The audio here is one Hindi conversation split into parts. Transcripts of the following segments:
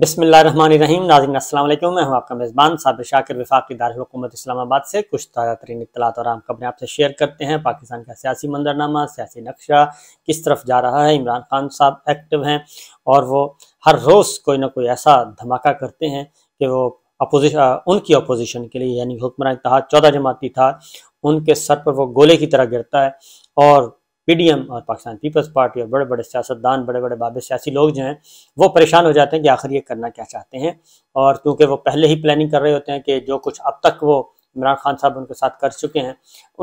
बिसमिल्ल रहीम नाजिन असलम मैं हूँ आपका मेज़बान साबिर शाकिर विफाकी दारकूमत इस्लामाबाद से कुछ ताज़ा तरीन इतलात और आम खबरें आपसे शेयर करते हैं पाकिस्तान का सियासी मंजरनामा सियासी नक्शा किस तरफ जा रहा है इमरान खान साहब एक्टिव हैं और वो हर रोज़ कोई ना कोई ऐसा धमाका करते हैं कि वो अपोजि उनकी अपोजिशन के लिए यानी हुक्मरान तहा चौदह जमाती था उनके सर पर वो गोले की तरह गिरता है और पी डी एम और पाकिस्तान पीपल्स पार्टी और बड़े बड़े सियासतदान बड़े बड़े बाबे सियासी लोग जो हैं वो परेशान हो जाते हैं कि आखिर ये करना क्या चाहते हैं और क्योंकि वो पहले ही प्लानिंग कर रहे होते हैं कि जो कुछ अब तक वो इमरान खान साहब उनके साथ कर चुके हैं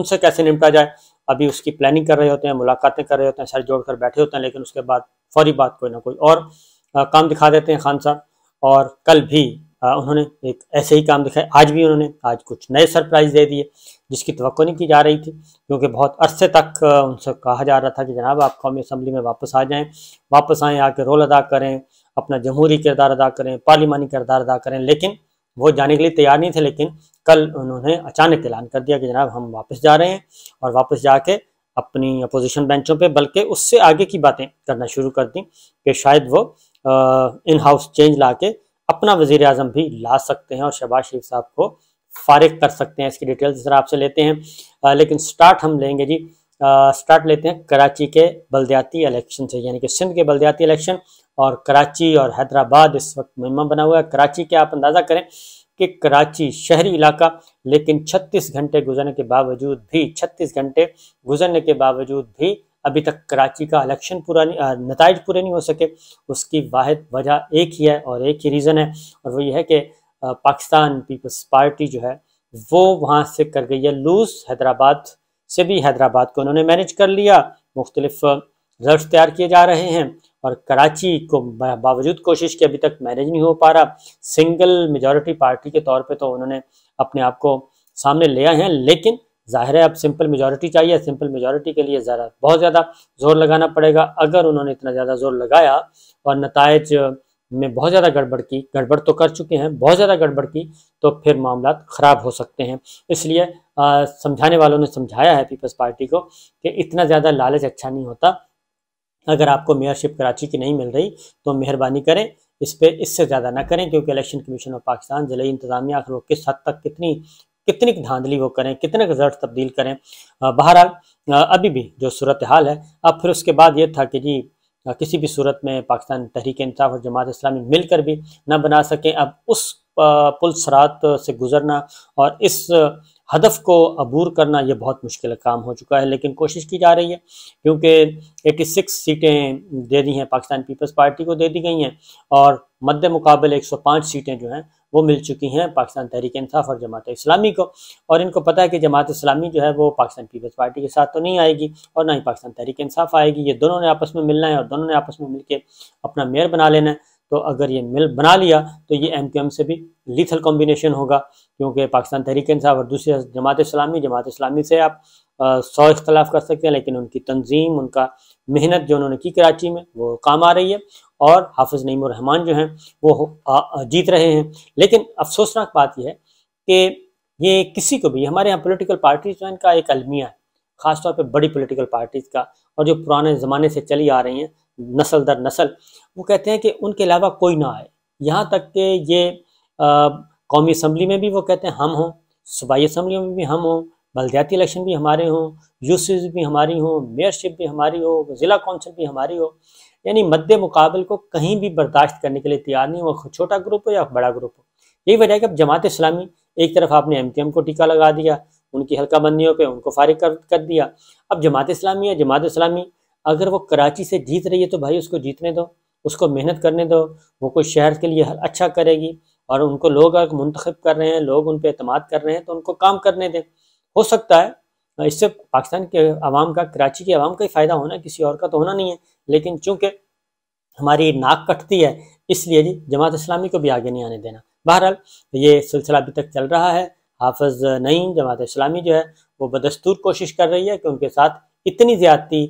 उनसे कैसे निपटा जाए अभी उसकी प्लानिंग कर रहे होते हैं मुलाकातें कर रहे होते हैं सर जोड़ कर बैठे होते हैं लेकिन उसके बाद फौरी बात कोई ना कोई और काम दिखा देते हैं खान साहब और कल भी उन्होंने एक ऐसे ही काम दिखाया आज भी उन्होंने आज कुछ नए सरप्राइज़ दे दिए जिसकी तो नहीं की जा रही थी क्योंकि बहुत अरसे तक उनसे कहा जा रहा था कि जनाब आप कौमी असम्बली में वापस आ जाएँ वापस आएँ आके रोल अदा करें अपना जमहूरी किरदार अदा करें पार्लिमानी किरदार अदा करें लेकिन वो जाने के लिए तैयार नहीं थे लेकिन कल उन्होंने अचानक ऐलान कर दिया कि जनाब हम वापस जा रहे हैं और वापस जाके अपनी अपोजिशन बेंचों पे बल्कि उससे आगे की बातें करना शुरू कर दी कि शायद वो इन हाउस चेंज ला के अपना वजीर आजम भी ला सकते हैं और शहबाज शरीफ साहब को फारिग कर सकते हैं इसकी डिटेल्स जरा आपसे लेते हैं आ, लेकिन स्टार्ट हम लेंगे जी आ, स्टार्ट लेते हैं कराची के बलदयाती इलेक्शन से यानी कि सिंध के बलदयाती इलेक्शन और कराची और हैदराबाद इस वक्त मुहिमा बना हुआ है कराची के आप अंदाज़ा करें कि कराची शहरी इलाका लेकिन 36 घंटे गुजरने के बावजूद भी 36 घंटे गुजरने के बावजूद भी अभी तक कराची का इलेक्शन पूरा नहीं नतज पूरे नहीं हो सके उसकी वाद वजह एक ही है और एक ही रीज़न है और वो ये है कि पाकिस्तान पीपल्स पार्टी जो है वो वहाँ से कर गई है लूज हैदराबाद से भी हैदराबाद को उन्होंने मैनेज कर लिया मुख्तलिफ रिजल्ट तैयार किए जा रहे हैं और कराची को बावजूद कोशिश के अभी तक मैनेज नहीं हो पा रहा सिंगल मेजॉरिटी पार्टी के तौर पे तो उन्होंने अपने आप को सामने ले आए हैं लेकिन ज़ाहिर है अब सिंपल मेजोरिटी चाहिए सिंपल मेजोरिटी के लिए ज़रा बहुत ज़्यादा जोर लगाना पड़ेगा अगर उन्होंने इतना ज़्यादा जोर लगाया और नतज में बहुत ज़्यादा गड़बड़ की गड़बड़ तो कर चुके हैं बहुत ज़्यादा गड़बड़ की तो फिर मामला ख़राब हो सकते हैं इसलिए समझाने वालों ने समझाया है पीपल्स पार्टी को कि इतना ज़्यादा लालच अच्छा नहीं होता अगर आपको मेयरशिप कराची की नहीं मिल रही तो मेहरबानी करें इस पर इससे ज़्यादा ना करें क्योंकि इलेक्शन कमीशन ऑफ पाकिस्तान ज़िले इंतजामिया आखिर किस हद तक कितनी कितनी धांधली वो करें कितने रिजल्ट तब्दील करें बहरहाल अभी भी जो सूरत हाल है अब फिर उसके बाद ये था कि जी किसी भी सूरत में पाकिस्तान तहरीक इंसाफ और जमात इस्लामी मिलकर भी ना बना सकें अब उस पुल सरात से गुजरना और इस हदफ को अबूर करना ये बहुत मुश्किल काम हो चुका है लेकिन कोशिश की जा रही है क्योंकि 86 सीटें दे दी हैं पाकिस्तान पीपल्स पार्टी को दे दी गई हैं और मद्द मुकाबले 105 सीटें जो हैं वो मिल चुकी हैं पाकिस्तान तहरीक इंसाफ और जमात इस्लामी को और इनको पता है कि जमात इस्लामी जो है वो पाकिस्तान पीपल्स पार्टी के साथ तो नहीं आएगी और ना ही पाकिस्तान तहरीक इंसाफ आएगी ये दोनों ने आपस में मिलना है और दोनों ने आपस में मिल अपना मेयर बना लेना है तो अगर ये मिल बना लिया तो ये एम एम से भी लीथल कॉम्बिनेशन होगा क्योंकि पाकिस्तान तहरीक इंसाफ और दूसरी जमात इस्लामी जमात इस्लामी से आप सौ इख्तलाफ कर सकते हैं लेकिन उनकी तंजीम उनका मेहनत जो उन्होंने की कराची में वो काम आ रही है और हाफिज़ नईम रहमान जो हैं वो जीत रहे हैं लेकिन अफसोसनाक बात यह है कि ये किसी को भी हमारे यहाँ पोलिटिकल पार्टीज जो इनका एक अलमिया है ख़ासतौर पर बड़ी पोलिटिकल पार्टीज़ का और जो पुराने ज़माने से चली आ रही हैं नसल दर नसल वो कहते हैं कि उनके अलावा कोई ना आए यहाँ तक कि ये आ, कौमी असम्बली में भी वो कहते हैं हम हों सूबाई असम्बली में भी हम हों बलदियाती इलेक्शन भी हमारे हों यूस भी हमारी हों मेयरशिप भी हमारी हो ज़िला कौंसिल भी हमारी हो यानी मद्द मुकाबल को कहीं भी बर्दाश्त करने के लिए तैयार नहीं हो छोटा ग्रुप हो या बड़ा ग्रुप हो यही वजह है कि अब जमात इस्लामी एक तरफ आपने एम को टीका लगा दिया उनकी हल्का बंदियों पर उनको फारिग कर, कर दिया अब जमात इस्लामी या जमात इस्लामी अगर वो कराची से जीत रही है तो भाई उसको जीतने दो उसको मेहनत करने दो वो कोई शहर के लिए अच्छा करेगी और उनको लोग अगर मुंतखब कर रहे हैं लोग उन पर अतमाद कर रहे हैं तो उनको काम करने दें हो सकता है इससे पाकिस्तान के आवाम का कराची के आवाम का ही फ़ायदा होना किसी और का तो होना नहीं है लेकिन चूंकि हमारी नाक कटती है इसलिए जी जमात इस्लामी को भी आगे नहीं आने देना बहरहाल ये सिलसिला अभी तक चल रहा है हाफज नईम जमात इस्लामी जो है वो बदस्तूर कोशिश कर रही है कि उनके साथ इतनी ज़्यादती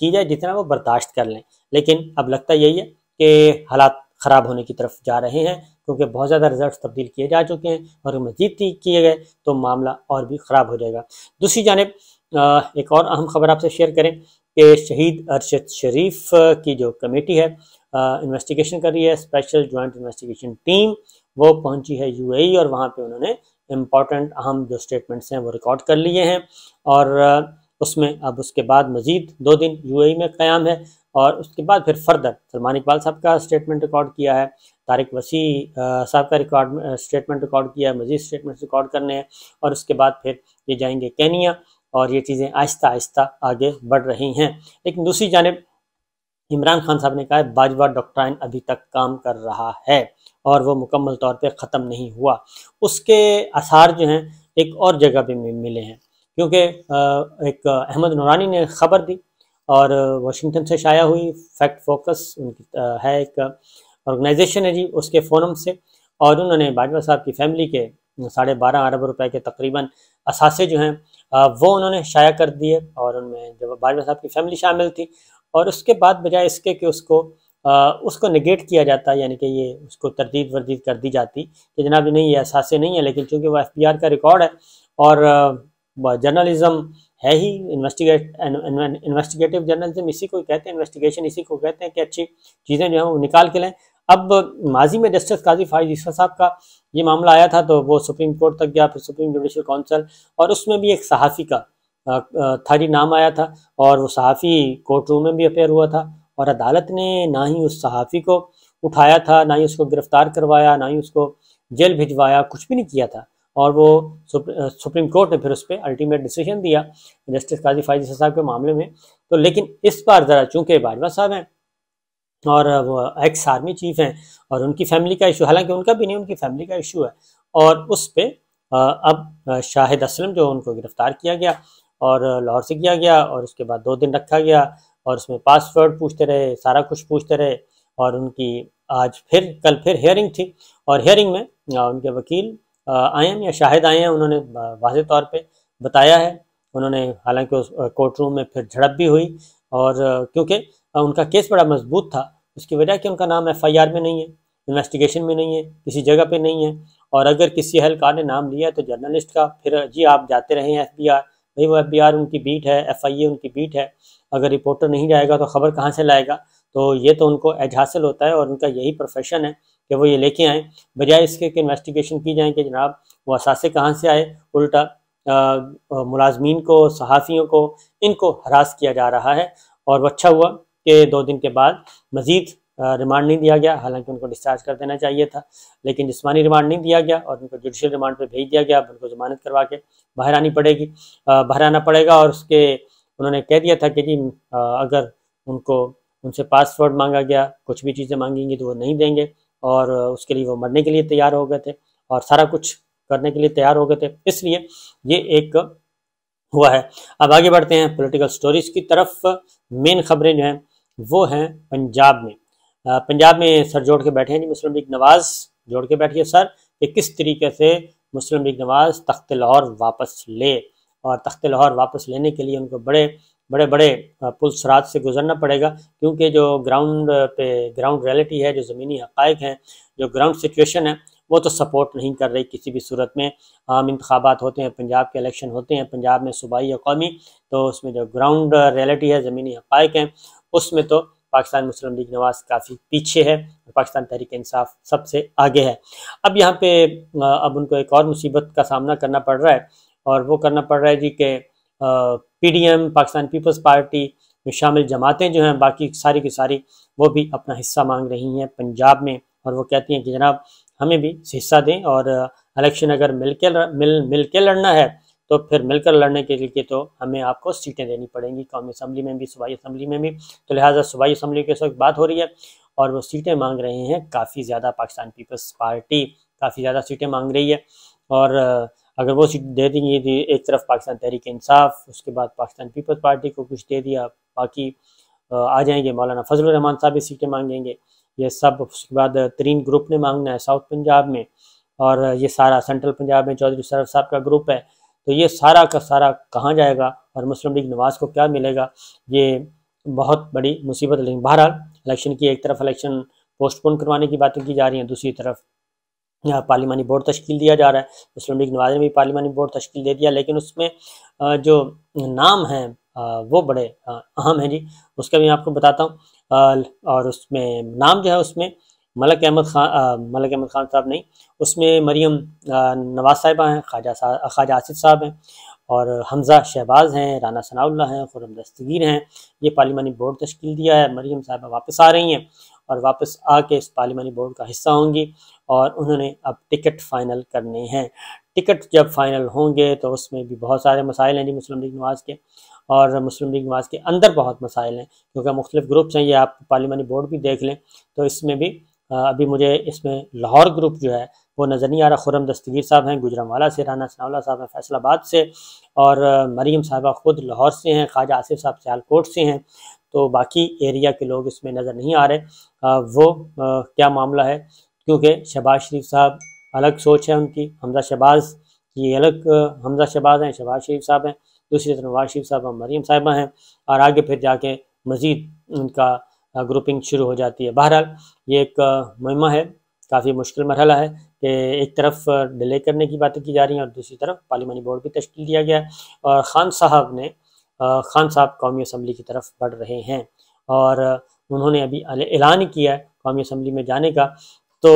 की जाए जितना वो बर्दाश्त कर लें लेकिन अब लगता यही है कि हालात ख़राब होने की तरफ जा रहे हैं क्योंकि बहुत ज़्यादा रिजल्ट तब्दील किए जा चुके हैं और मजीद किए गए तो मामला और भी ख़राब हो जाएगा दूसरी जानब एक और अहम खबर आपसे शेयर करें कि शहीद अरशद शरीफ की जो कमेटी है इन्वेस्टिगेशन कर रही है स्पेशल जॉइंट इन्वेस्टिगेशन टीम वो पहुंची है यूएई e और वहां पे उन्होंने इम्पॉर्टेंट अहम जो स्टेटमेंट्स हैं वो रिकॉर्ड कर लिए हैं और उसमें अब उसके बाद मज़ीद दो दिन यूएई e में क़्याम है और उसके बाद फिर फर्दर सलमान इकबाल साहब का स्टेटमेंट रिकॉर्ड किया है तारिक वसी साहब का रिकॉर्ड स्टेटमेंट रिकॉर्ड किया है मजीद स्टेटमेंट रिकॉर्ड करने हैं और उसके बाद फिर ये जाएंगे कैनिया और ये चीज़ें आहिस्ता आहिस्ता आगे बढ़ रही हैं लेकिन दूसरी जानब इमरान खान साहब ने कहा है बाजवा डॉक्ट्राइन अभी तक काम कर रहा है और वो मुकम्मल तौर पे ख़त्म नहीं हुआ उसके आसार जो हैं एक और जगह पे मिले हैं क्योंकि एक अहमद नौरानी ने खबर दी और वाशिंगटन से शाया हुई फैक्ट फोकस उनकी है एक ऑर्गेनाइजेशन है जी उसके फोरम से और उन्होंने बाजवा साहब की फैमिली के साढ़े बारह अरब रुपए के तकरीबन असासे जो हैं वो उन्होंने शाया कर दिए और उनमें जब बाजवा साहब की फैमिली शामिल थी और उसके बाद बजाय इसके कि उसको आ, उसको निगेट किया जाता यानी कि ये उसको तरदीद वर्दीद कर दी जाती कि जनाब नहीं ये असासे नहीं है लेकिन चूँकि वह एफ का रिकॉर्ड है और जर्नलिज़म है ही इन्वेस्टिगेट इन्वेस्टिगेटिव जर्नलिज्म इसी को कहते हैं इन्वेस्टिगेशन इसी को कहते हैं कि अच्छी चीज़ें जो हैं वो निकाल के लें अब माजी में जस्टिस काजी फायद ईसा साहब का ये मामला आया था तो वो सुप्रीम कोर्ट तक गया फिर सुप्रीम जुडिशल काउंसिल और उसमें भी एक सहाफ़ी का थारी नाम आया था और वो सहाफ़ी कोर्ट रूम में भी अपेयर हुआ था और अदालत ने ना ही उस सहाफ़ी को उठाया था ना ही उसको गिरफ़्तार करवाया ना ही उसको जेल भिजवाया कुछ भी नहीं किया था और वो सुप्रीम कोर्ट ने फिर उस पर अल्टीमेट डिसीजन दिया जस्टिस काजी फाइजी साहब के मामले में तो लेकिन इस बार ज़रा चूँकि बाजवा साहब हैं और वो एक्स आर्मी चीफ हैं और उनकी फैमिली का इशू हालांकि उनका भी नहीं उनकी फैमिली का इशू है और उस पर अब शाहिद असलम जो उनको गिरफ्तार किया गया और लाहौर से किया गया और उसके बाद दो दिन रखा गया और उसमें पासवर्ड पूछते रहे सारा कुछ पूछते रहे और उनकी आज फिर कल फिर हेयरिंग थी और हेयरिंग में उनके वकील आए हैं या शाहिद आए हैं उन्होंने वाज तौर पर बताया है उन्होंने हालांकि उस कोर्ट रूम में फिर झड़प भी हुई और क्योंकि उनका केस बड़ा मजबूत था उसकी वजह कि उनका नाम एफ आई आर में नहीं है इन्वेस्टिगेशन में नहीं है किसी जगह पे नहीं है और अगर किसी अहलकार ने नाम लिया तो जर्नलिस्ट का फिर जी आप जाते रहें एफ बी आर भाई वो एफ बी आर उनकी बीट है एफ आई ए उनकी बीट है अगर रिपोर्टर नहीं जाएगा तो खबर कहाँ से लाएगा तो ये तो उनको एज हासिल होता है और उनका यही प्रोफेशन है कि वो ये लेके आए बजाय इसके कि इन्वेस्टिगेशन की जाए कि जनाब वो असासे कहाँ से आए उल्टा मुलाजमीन को सहाफ़ियों को इनको हरास किया जा रहा है और अच्छा हुआ कि दो दिन के बाद मज़ीद रिमांड नहीं दिया गया हालांकि उनको डिस्चार्ज कर देना चाहिए था लेकिन जिसमानी रिमांड नहीं दिया गया और उनको जुडिशल रिमांड पर भेज दिया गया उनको जमानत करवा के बाहर आनी पड़ेगी बाहर आना पड़ेगा और उसके उन्होंने कह दिया था कि जी अगर उनको उनसे पासवर्ड मांगा गया कुछ भी चीज़ें मांगेंगी तो वो नहीं देंगे और उसके लिए वो मरने के लिए तैयार हो गए थे और सारा कुछ करने के लिए तैयार हो गए थे इसलिए ये एक हुआ है अब आगे बढ़ते हैं पॉलिटिकल स्टोरीज की तरफ मेन खबरें जो हैं वो हैं पंजाब में पंजाब में सर जोड़ के बैठे हैं जी मुस्लिम लीग नवाज जोड़ के बैठिए सर कि किस तरीके से मुस्लिम लीग नवाज तख्त लाहौर वापस ले और तख्त लाहौर वापस लेने के लिए उनको बड़े बड़े बड़े पुल सरात से गुजरना पड़ेगा क्योंकि जो ग्राउंड पे ग्राउंड रियलिटी है जो ज़मीनी हक़ हैं जो ग्राउंड सिचुएशन है वो तो सपोर्ट नहीं कर रही किसी भी सूरत में आम इंतबात होते हैं पंजाब के इलेक्शन होते हैं पंजाब में सूबाई या कौमी तो उसमें जो ग्राउंड रियलिटी है ज़मीनी हक़ हैं उसमें तो पाकिस्तान मुस्लिम लीग नवाज काफ़ी पीछे है पाकिस्तान तहरीक इंसाफ सबसे आगे है अब यहाँ पे अब उनको एक और मुसीबत का सामना करना पड़ रहा है और वो करना पड़ रहा है जी के पीडीएम पाकिस्तान पीपल्स पार्टी में शामिल जमातें जो हैं बाकी सारी की सारी वो भी अपना हिस्सा मांग रही हैं पंजाब में और वो कहती हैं कि जनाब हमें भी हिस्सा दें और इलेक्शन अगर मिल के मिल मिल के लड़ना है तो फिर मिलकर लड़ने के लिए तो हमें आपको सीटें देनी पड़ेंगी कौमी असम्बली में भी सूबाई असम्बली में भी तो लिहाजा सूबाई असम्बली के इस वक्त बात हो रही है और वो सीटें मांग रहे हैं काफ़ी ज़्यादा पाकिस्तान पीपल्स पार्टी काफ़ी ज़्यादा सीटें मांग रही है और अगर वो सीट दे देंगे तो एक तरफ पाकिस्तान तहरीक इंसाफ उसके बाद पाकिस्तान पीपल्स पार्टी को कुछ दे दिया बाकी आ जाएंगे मौलाना फजल रहमान साहब भी सीटें मांगेंगे ये सब उसके बाद तरीन ग्रुप ने मांगना है साउथ पंजाब में और ये सारा सेंट्रल पंजाब में चौधरी सरफ साहब का ग्रुप है तो ये सारा का सारा कहाँ जाएगा और मुस्लिम लीग नवाज को क्या मिलेगा ये बहुत बड़ी मुसीबत लेकिन बहरहाल इलेक्शन की एक तरफ इलेक्शन पोस्टपोन करवाने की बातें की जा रही हैं दूसरी तरफ पार्लिमानी बोर्ड तश्कील दिया जा रहा है मुस्लिम लीग नवाज ने भी पार्लिमानी बोर्ड तश्कील दे दिया लेकिन उसमें जो नाम है वो बड़े अहम हैं जी उसका भी मैं आपको बताता हूँ और उसमें नाम जो है उसमें मलक अहमद खान मलक अहमद खान साहब नहीं उसमें मरियम नवाज साहिबा हैं ख्वाजा ख्वाजा आसिफ साहब हैं और हमजा शहबाज हैं राना सनाउल्ला हैं खुरम दस्तगीर हैं ये पार्लिमानी बोर्ड तश्कील दिया है मरीम साहबा वापस आ रही हैं और वापस आके इस पार्लियामानी बोर्ड का हिस्सा होंगी और उन्होंने अब टिकट फाइनल करने हैं टिकट जब फाइनल होंगे तो उसमें भी बहुत सारे मसाइल हैं जी मुस्लिम लीग नवाज़ के और मुस्लिम लीग नवाज़ के अंदर बहुत मसाइल हैं क्योंकि मुख्तलिफ ग्रुप्स हैं ये आप पार्लियामानी बोर्ड भी देख लें तो इसमें भी अभी मुझे इसमें लाहौर ग्रुप जो है वो नज़र नहीं आ रहा खुरम दस्तगीर साहब हैं गुजरावाला से राना सनावला साहब हैं फैसलाबाद से और मरीम साहबा ख़ुद लाहौर से हैं ख्वाजा आसिफ साहब सियालकोट से हैं तो बाकी एरिया के लोग इसमें नज़र नहीं आ रहे वो क्या मामला है क्योंकि शहबाज शरीफ साहब अलग सोच है उनकी हमजा शहबाज ये अलग हमजा शहबाज हैं शहबाज शरीफ साहब हैं दूसरी तरफ नवाज शरीफ साहब मरीम साहिबा हैं और आगे फिर जाके मज़ीद उनका ग्रुपिंग शुरू हो जाती है बहरहाल ये एक मुहिमा है काफ़ी मुश्किल मरहला है कि एक तरफ डिले करने की बातें की जा रही हैं और दूसरी तरफ पार्लिमानी बोर्ड भी तश्कील दिया गया और ख़ान साहब ने ख़ान साहब कौमी असम्बली की तरफ बढ़ रहे हैं और उन्होंने अभी ऐलान किया है कौमी असम्बली में जाने का तो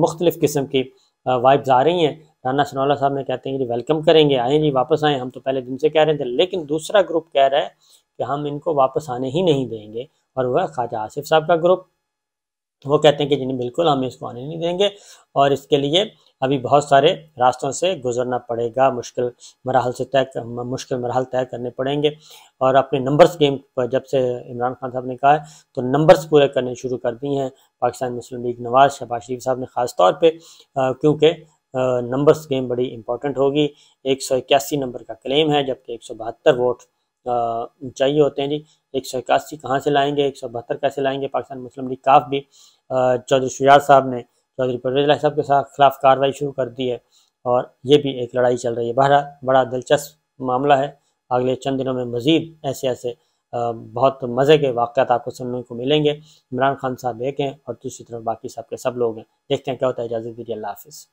मुख्तलिफ़ किस्म की वाइब्स आ रही हैं राना सनौला साहब ने कहते हैं कि वेलकम करेंगे आए जी वापस आएँ हम तो पहले दिन से कह रहे थे लेकिन दूसरा ग्रुप कह रहा है कि हम इनको वापस आने ही नहीं देंगे और वह ख्वाजा आसिफ साहब का ग्रुप वो कहते हैं कि जी बिल्कुल हम इसको आने नहीं देंगे और इसके लिए अभी बहुत सारे रास्तों से गुजरना पड़ेगा मुश्किल मरहल से तय मुश्किल मरहल तय करने पड़ेंगे और अपने नंबर्स गेम पर जब से इमरान खान साहब ने कहा है तो नंबर्स पूरे करने शुरू कर दिए हैं पाकिस्तान मुस्लिम लीग नवाज शहबाज शरीफ साहब ने ख़ास तौर पर क्योंकि नंबर्स गेम बड़ी इंपॉर्टेंट होगी एक सौ इक्यासी नंबर का क्लेम है जबकि एक सौ बहत्तर वोट चाहिए होते हैं जी एक सौ इक्यासी कहाँ से लाएंगे एक सौ बहत्तर कैसे लाएंगे पाकिस्तान मुस्लिम लीग काफ भी चौधरी शुजात साहब ने चौधरी परवेज साहब के साथ खिलाफ कार्रवाई शुरू कर दी है और ये भी एक लड़ाई चल रही है बहरा बड़ा दिलचस्प मामला है अगले चंद दिनों में मज़ीद ऐसे ऐसे बहुत मज़े के वाक़ आपको सुनने को मिलेंगे इमरान खान साहब एक हैं और दूसरी तरफ बाकी सबके के सब लोग हैं देखते हैं क्या होता है इजाज़त दीजिए अल्लाह हाफिज़